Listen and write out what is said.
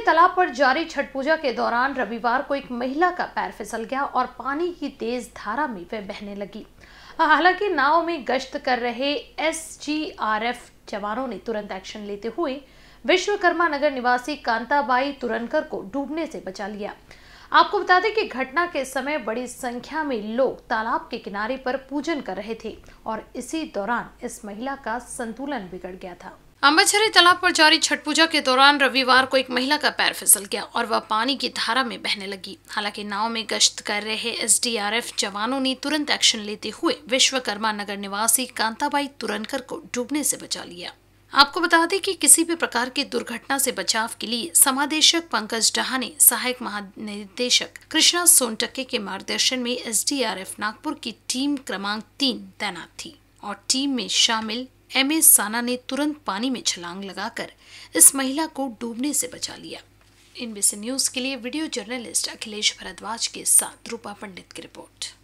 में तालाब पर जारी छठ पूजा के दौरान रविवार को एक महिला का पैर फिसल गया और पानी की तेज धारा में वह बहने लगी हालांकि नाव में गश्त कर रहे एस जवानों ने तुरंत एक्शन लेते हुए विश्वकर्मा नगर निवासी कांताबाई तुरंकर को डूबने से बचा लिया आपको बता दें कि घटना के समय बड़ी संख्या में लोग तालाब के किनारे पर पूजन कर रहे थे और इसी दौरान इस महिला का संतुलन बिगड़ गया था अम्बरछरी तालाब पर जारी छठ पूजा के दौरान रविवार को एक महिला का पैर फिसल गया और वह पानी की धारा में बहने लगी हालांकि नाव में गश्त कर रहे एसडीआरएफ जवानों ने तुरंत एक्शन लेते हुए विश्वकर्मा नगर निवासी कांताबाई तुरनकर को डूबने से बचा लिया आपको बता दें कि किसी भी प्रकार की दुर्घटना से बचाव के लिए समादेशक पंकज डहा ने सहायक महानिदेशक कृष्णा सोनटक्के के मार्गदर्शन में एसडीआरएफ नागपुर की टीम क्रमांक तीन तैनात थी और टीम में शामिल एम ए साना ने तुरंत पानी में छलांग लगाकर इस महिला को डूबने से बचा लिया इनबीसी न्यूज के लिए वीडियो जर्नलिस्ट अखिलेश भारद्वाज के साथ रूपा पंडित की रिपोर्ट